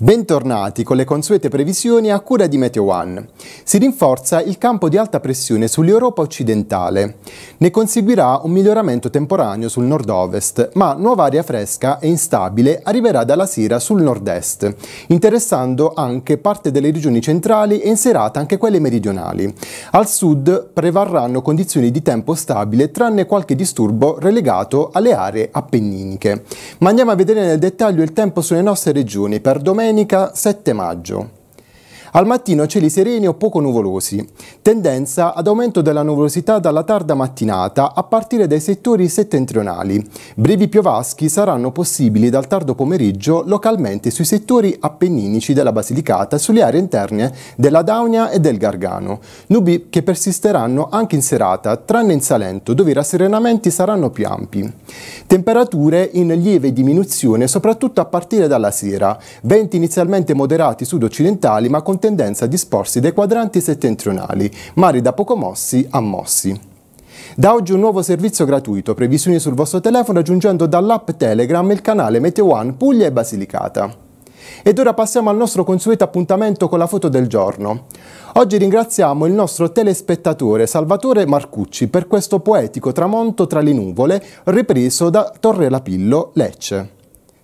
Bentornati con le consuete previsioni a cura di Meteo One. Si rinforza il campo di alta pressione sull'Europa occidentale. Ne conseguirà un miglioramento temporaneo sul nord-ovest, ma nuova aria fresca e instabile arriverà dalla sera sul nord-est, interessando anche parte delle regioni centrali e in serata anche quelle meridionali. Al sud prevarranno condizioni di tempo stabile tranne qualche disturbo relegato alle aree appenniniche. Ma andiamo a vedere nel dettaglio il tempo sulle nostre regioni per domenica domenica 7 maggio. Al mattino cieli sereni o poco nuvolosi. Tendenza ad aumento della nuvolosità dalla tarda mattinata a partire dai settori settentrionali. Brevi piovaschi saranno possibili dal tardo pomeriggio localmente sui settori appenninici della Basilicata e sulle aree interne della Daunia e del Gargano. Nubi che persisteranno anche in serata, tranne in Salento, dove i rasserenamenti saranno più ampi. Temperature in lieve diminuzione soprattutto a partire dalla sera. Venti inizialmente moderati sud-occidentali ma con con tendenza a disporsi dai quadranti settentrionali, mari da poco mossi a mossi. Da oggi un nuovo servizio gratuito, previsioni sul vostro telefono aggiungendo dall'app Telegram il canale Meteo One Puglia e Basilicata. Ed ora passiamo al nostro consueto appuntamento con la foto del giorno. Oggi ringraziamo il nostro telespettatore Salvatore Marcucci per questo poetico tramonto tra le nuvole ripreso da Torre Lapillo, Lecce.